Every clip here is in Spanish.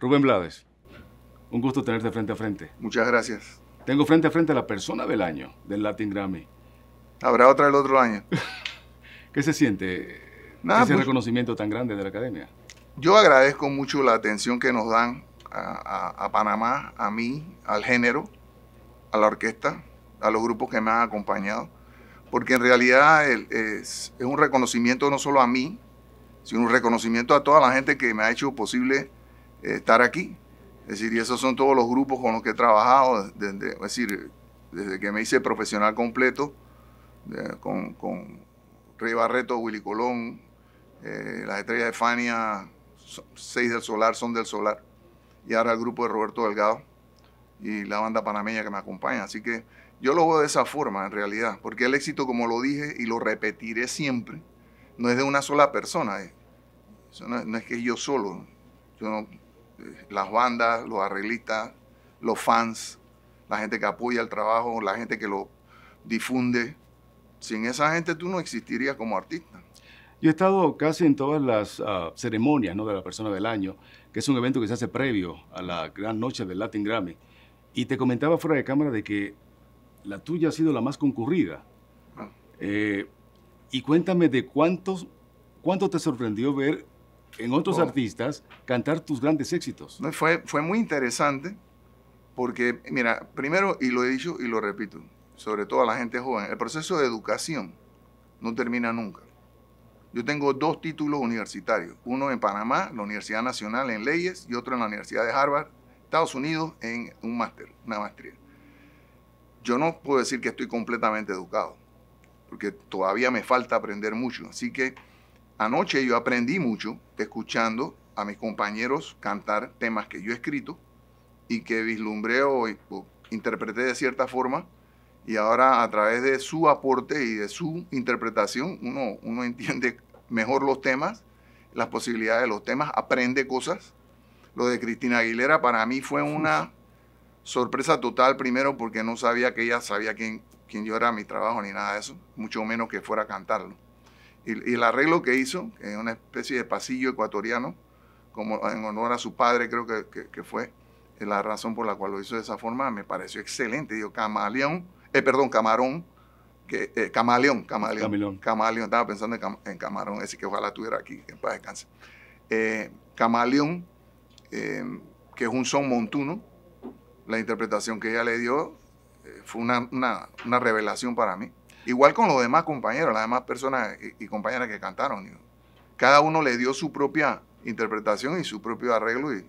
Rubén Blades, un gusto tenerte frente a frente. Muchas gracias. Tengo frente a frente a la persona del año del Latin Grammy. Habrá otra el otro año. ¿Qué se siente Nada, ese pues. reconocimiento tan grande de la academia? Yo agradezco mucho la atención que nos dan a, Panamá, a mí, al género, a la orquesta, a los grupos que me han acompañado, porque en realidad es un reconocimiento no solo a mí, sino un reconocimiento a toda la gente que me ha hecho posible estar aquí. Es decir, y esos son todos los grupos con los que he trabajado, desde, decir, desde que me hice profesional completo, con, Rey Barreto, Willy Colón, eh, las estrellas de Fania, Seis del Solar, Son del Solar, y ahora el grupo de Roberto Delgado y la banda panameña que me acompaña. Así que yo lo veo de esa forma, en realidad, porque el éxito, como lo dije y lo repetiré siempre, no es de una sola persona. Eh. no, es que yo solo, yo no, las bandas, los arreglistas, los fans, la gente que apoya el trabajo, la gente que lo difunde. Sin esa gente tú no existirías como artista. Yo he estado casi en todas las ah, ceremonias ¿no? de la persona del año, que es un evento que se hace previo a la gran noche del Latin Grammy. Y te comentaba fuera de cámara de que la tuya ha sido la más concurrida. Ah. Eh, y cuéntame de cuántos, cuánto te sorprendió ver en otros oh. artistas cantar tus grandes éxitos. fue, fue muy interesante porque, mira, primero, y lo he dicho y lo repito, sobre todo a la gente joven, el proceso de educación no termina nunca. Yo tengo dos títulos universitarios, uno en Panamá, la Universidad Nacional en Leyes, y otro en la Universidad de Harvard, Estados Unidos, en un máster, una maestría. Yo no puedo decir que estoy completamente educado, porque todavía me falta aprender mucho, así que Anoche yo aprendí mucho escuchando a mis compañeros cantar temas que yo he escrito y que vislumbré o, interpreté de cierta forma y ahora a través de su aporte y de su interpretación uno, uno entiende mejor los temas, las posibilidades de los temas, aprende cosas. Lo de Cristina Aguilera para mí fue una sorpresa total, primero porque no sabía que ella sabía quién, quién yo era, mi trabajo ni nada de eso, mucho menos que fuera a cantarlo. Y, el arreglo que hizo, en una especie de pasillo ecuatoriano, como en honor a su padre creo que, fue, la razón por la cual lo hizo de esa forma me pareció excelente. Digo, camaleón, eh, perdón, camarón, que, eh, camaleón, camaleón, camaleón, estaba pensando en, camarón, así que ojalá estuviera aquí, en paz descanse. Eh, camaleón, eh, que es un son montuno, la interpretación que ella le dio fue una revelación para mí. Igual con los demás compañeros, las demás personas y, compañeras que cantaron. Cada uno le dio su propia interpretación y su propio arreglo y,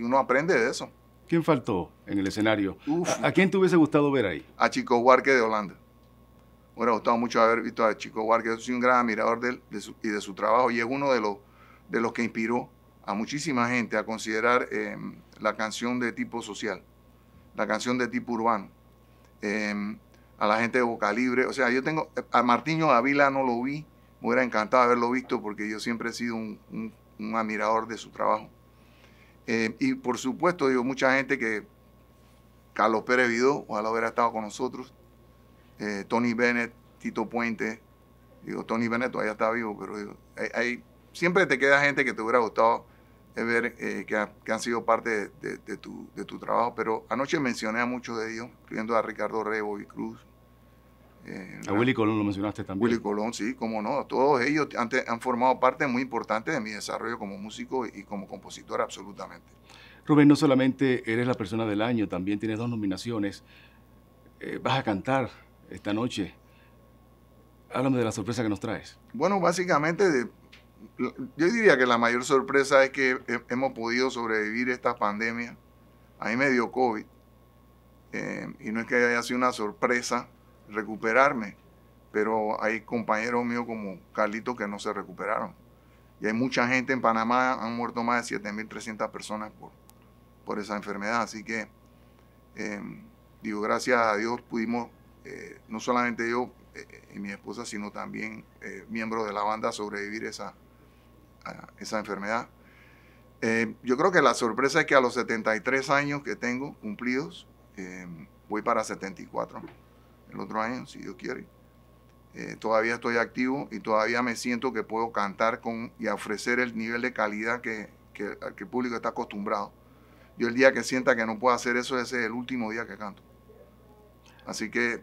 uno aprende de eso. ¿Quién faltó en el escenario? ¿A, quién te hubiese gustado ver ahí? A Chico Huarque de Holanda. Me hubiera gustado mucho haber visto a Chico Huarque. Yo soy un gran admirador de, de y de su trabajo y es uno de los, de los que inspiró a muchísima gente a considerar em, la canción de tipo social, la canción de tipo urbano. Em, a la gente de Boca Libre. O sea, yo tengo, a Martiño Avila no lo vi, me hubiera encantado haberlo visto porque yo siempre he sido un, admirador de su trabajo. Eh, y por supuesto, digo, mucha gente que Carlos Pérez Vidó, ojalá hubiera estado con nosotros, eh, Tony Bennett, Tito Puente, digo, Tony Bennett todavía está vivo, pero digo, hay, siempre te queda gente que te hubiera gustado ver eh, que, han sido parte de, tu, de, tu, trabajo, pero anoche mencioné a muchos de ellos, incluyendo a Ricardo Rebo y Cruz. Eh, a Willy Colón lo mencionaste también. Willy Colón, sí, cómo no. Todos ellos han, formado parte muy importante de mi desarrollo como músico y como compositor, absolutamente. Rubén, no solamente eres la persona del año, también tienes dos nominaciones. Eh, vas a cantar esta noche. Háblame de la sorpresa que nos traes. Bueno, básicamente de, yo diría que la mayor sorpresa es que hemos podido sobrevivir esta pandemia. A mí me dio COVID eh, y no es que haya sido una sorpresa recuperarme, pero hay compañeros míos como Carlitos que no se recuperaron. Y hay mucha gente en Panamá, han muerto más de 7.300 personas por, por esa enfermedad. Así que, eh, digo, gracias a Dios pudimos, eh, no solamente yo y mi esposa, sino también miembros de la banda, sobrevivir esa, esa enfermedad. Eh, yo creo que la sorpresa es que a los 73 años que tengo cumplidos, em, voy para 74 el otro año, si Dios quiere. Eh, todavía estoy activo y todavía me siento que puedo cantar con, y ofrecer el nivel de calidad que, que, que, el público está acostumbrado. Yo el día que sienta que no puedo hacer eso, ese es el último día que canto. Así que,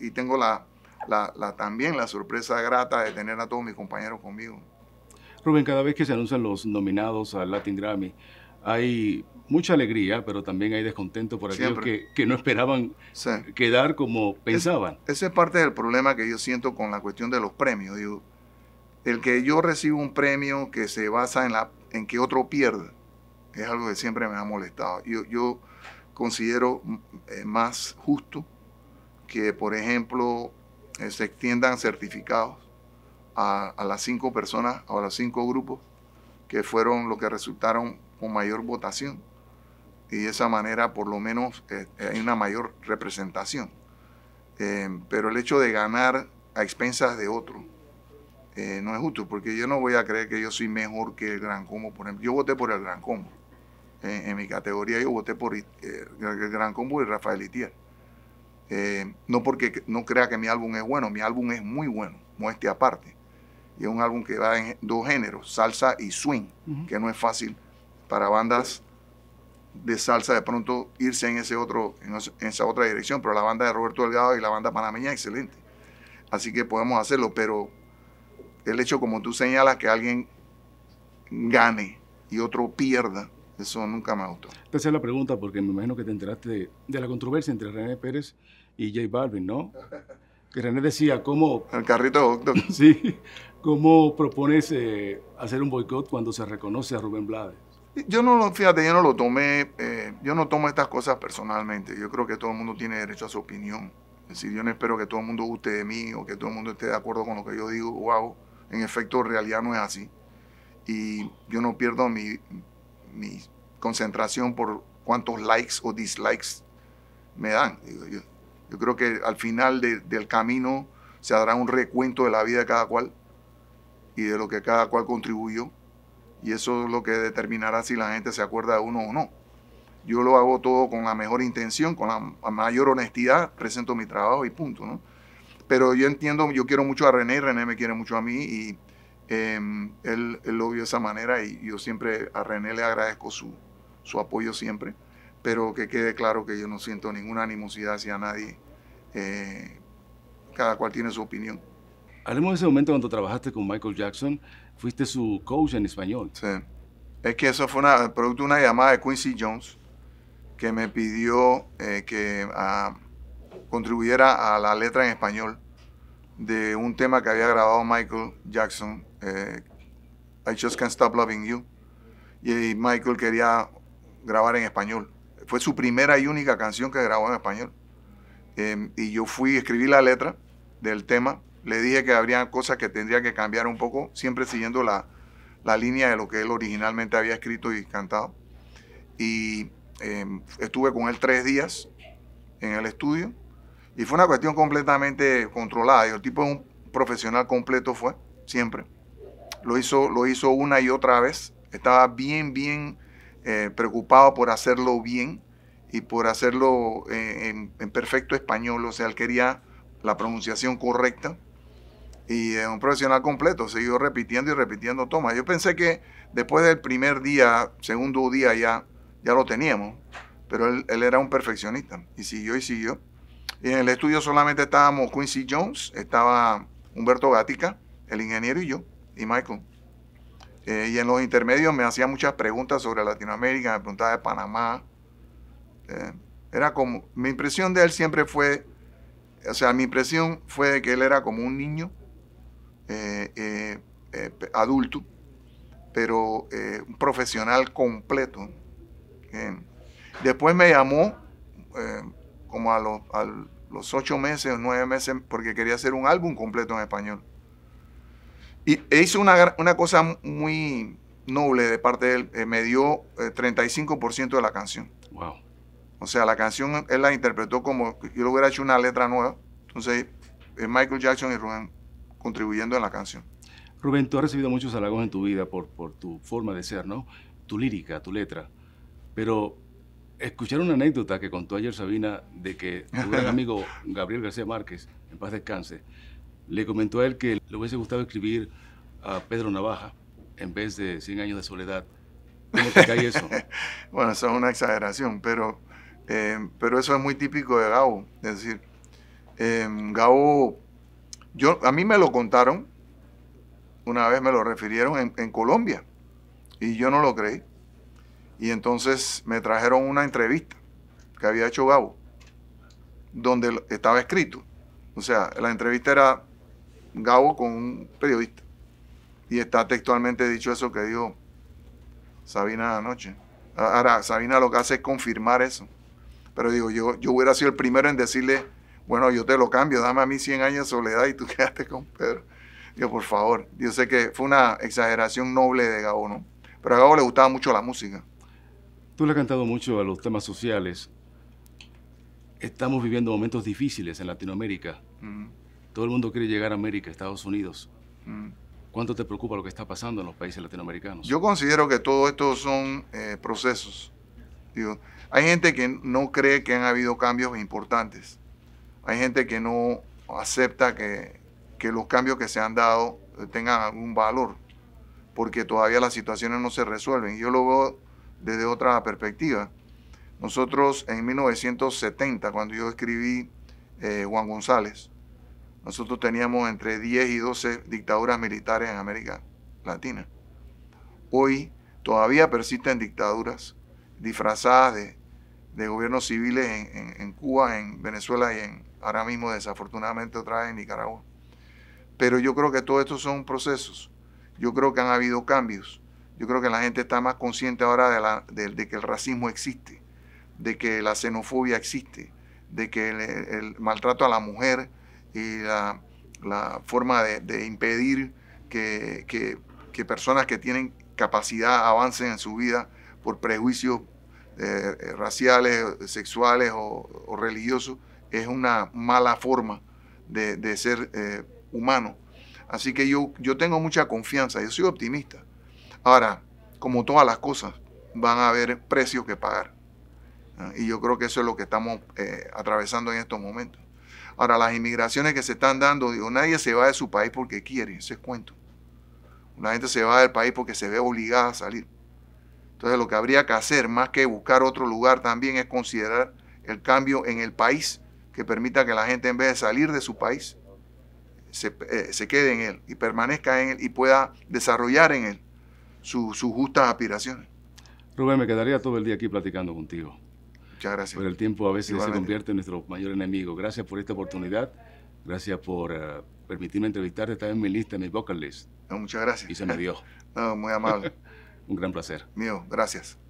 y tengo la, la, también la sorpresa grata de tener a todos mis compañeros conmigo. Rubén, cada vez que se anuncian los nominados al Latin Grammy, hay mucha alegría, pero también hay descontento por aquellos que, no esperaban quedar como pensaban. ese es parte del problema que yo siento con la cuestión de los premios. el que yo recibo un premio que se basa en, que otro pierda, es algo que siempre me ha molestado. Yo, considero eh, más justo que, por ejemplo, eh, se extiendan certificados a, las cinco personas o a los cinco grupos que fueron los que resultaron con mayor votación. Y de esa manera, por lo menos, eh, hay una mayor representación. Eh, pero el hecho de ganar a expensas de otro eh, no es justo, porque yo no voy a creer que yo soy mejor que el Gran Combo. Por ejemplo, yo voté por el Gran Combo. En, mi categoría, yo voté por el, Gran Combo y Rafael Itier. no porque no crea que mi álbum es bueno, mi álbum es muy bueno, muestre aparte y es un álbum que va en dos géneros, salsa y swing, que no es fácil para bandas de salsa de pronto irse en, ese otro, en esa otra dirección, pero la banda de Roberto Delgado y la banda panameña excelente. Así que podemos hacerlo, pero el hecho, como tú señalas, que alguien gane y otro pierda, eso nunca me gustó. esta es la pregunta porque me imagino que te enteraste de, la controversia entre René Pérez y J Balvin, ¿no? que René decía, ¿cómo... El carrito Sí, ¿cómo propones eh, hacer un boicot cuando se reconoce a Rubén Blades? Yo no lo, fíjate, yo no lo tomé, eh, yo no tomo estas cosas personalmente. Yo creo que todo el mundo tiene derecho a su opinión. Es decir, yo no espero que todo el mundo guste de mí o que todo el mundo esté de acuerdo con lo que yo digo o En efecto, en realidad no es así. Y yo no pierdo mi, mi concentración por cuántos likes o dislikes me dan. Yo creo que al final del camino se hará un recuento de la vida de cada cual y de lo que cada cual contribuyó. Y eso es lo que determinará si la gente se acuerda de uno o no. Yo lo hago todo con la mejor intención, con la mayor honestidad, presento mi trabajo y punto, ¿no? Pero yo entiendo, yo quiero mucho a René, René me quiere mucho a mí y em, él, lo vio de esa manera y yo siempre a René le agradezco su, su apoyo siempre pero que quede claro que yo no siento ninguna animosidad hacia nadie. Eh, cada cual tiene su opinión. Hablemos de ese momento cuando trabajaste con Michael Jackson, fuiste su coach en español. Sí. Es que eso fue una, producto de una llamada de Quincy Jones que me pidió eh, que ah, contribuyera a la letra en español de un tema que había grabado Michael Jackson, eh, I Just Can't Stop Loving You. Y Michael quería grabar en español. Fue su primera y única canción que grabó en español. Em, y yo fui, escribí la letra del tema, le dije que habría cosas que tendría que cambiar un poco, siempre siguiendo la, línea de lo que él originalmente había escrito y cantado. Y em, estuve con él tres días en el estudio y fue una cuestión completamente controlada. el tipo es un profesional completo, fue, siempre. Lo hizo, lo hizo una y otra vez. Estaba bien, bien eh, preocupado por hacerlo bien y por hacerlo eh, en, perfecto español, o sea, él quería la pronunciación correcta y es un profesional completo, siguió repitiendo y repitiendo tomas. Yo pensé que después del primer día, segundo día ya, ya lo teníamos, pero él, él era un perfeccionista y siguió y siguió. Y en el estudio solamente estábamos Quincy Jones, estaba Humberto Gatica, el ingeniero y yo, y Michael. Eh, y en los intermedios me hacía muchas preguntas sobre Latinoamérica, me preguntaba de Panamá. Eh, era como, mi impresión de él siempre fue, o sea, mi impresión fue de que él era como un niño eh, adulto, pero un profesional completo. Después me llamó como a los, los ocho meses o nueve meses porque quería hacer un álbum completo en español. Y e hizo una, una cosa muy noble de parte de él. Eh, me dio 35% eh, de la canción. Wow. O sea, la canción él la interpretó como yo le hubiera hecho una letra nueva. Entonces, eh, Michael Jackson y Rubén contribuyendo en la canción. Rubén, tú has recibido muchos halagos en tu vida por, por tu forma de ser, ¿no? Tu lírica, tu letra. Pero escuchar una anécdota que contó ayer Sabina de que tu gran amigo Gabriel García Márquez, en paz descanse, le comentó a él que le hubiese gustado escribir a Pedro Navaja en vez de 100 años de soledad. ¿Cómo te cae eso? bueno, eso es una exageración, pero, eh, pero eso es muy típico de Gabo. Es decir, eh, Gabo, yo, a mí me lo contaron, una vez me lo refirieron en, en Colombia, y yo no lo creí. Y entonces me trajeron una entrevista que había hecho Gabo, donde estaba escrito. O sea, la entrevista era Gabo con un periodista. Y está textualmente dicho eso que dijo Sabina anoche. Ahora, Sabina lo que hace es confirmar eso. Pero digo, yo, yo hubiera sido el primero en decirle, bueno, yo te lo cambio, dame a mí 100 años de soledad y tú quedaste con Pedro. yo por favor, yo sé que fue una exageración noble de Gabo, ¿no? Pero a Gabo le gustaba mucho la música. Tú le has cantado mucho a los temas sociales. Estamos viviendo momentos difíciles en Latinoamérica. Todo el mundo quiere llegar a América, Estados Unidos. Mm. ¿Cuánto te preocupa lo que está pasando en los países latinoamericanos? Yo considero que todo esto son eh, procesos. hay gente que no cree que han habido cambios importantes. Hay gente que no acepta que, los cambios que se han dado eh, tengan algún valor, porque todavía las situaciones no se resuelven. Yo lo veo desde otra perspectiva. Nosotros en 1970, cuando yo escribí eh, Juan González, nosotros teníamos entre 10 y 12 dictaduras militares en América Latina. Hoy todavía persisten dictaduras disfrazadas de, gobiernos civiles en, Cuba, en Venezuela y en, ahora mismo desafortunadamente otra vez en Nicaragua. Pero yo creo que todo esto son procesos. Yo creo que han habido cambios. Yo creo que la gente está más consciente ahora de, la, de, que el racismo existe, de que la xenofobia existe, de que el maltrato a la mujer y la, forma de, impedir que, personas que tienen capacidad avancen en su vida por prejuicios eh, eh, raciales, sexuales o, religiosos, es una mala forma de, ser eh, humano. Así que yo, yo tengo mucha confianza, yo soy optimista. Ahora, como todas las cosas, van a haber precios que pagar. Y yo creo que eso es lo que estamos atravesando en estos momentos. Ahora, las inmigraciones que se están dando, digo, nadie se va de su país porque quiere, ese es cuento. Una gente se va del país porque se ve obligada a salir. Entonces, lo que habría que hacer, más que buscar otro lugar, también es considerar el cambio en el país que permita que la gente, en vez de salir de su país, se, eh, quede en él y permanezca en él y pueda desarrollar en él sus justas aspiraciones. Rubén, me quedaría todo el día aquí platicando contigo. Muchas gracias. Pero el tiempo a veces se convierte en nuestro mayor enemigo. Gracias por esta oportunidad. Gracias por eh, permitirme entrevistarte. Estaba en mi lista, en mi vocal list. muchas gracias. Y se me dio. muy amable. Un gran placer. Mío, gracias.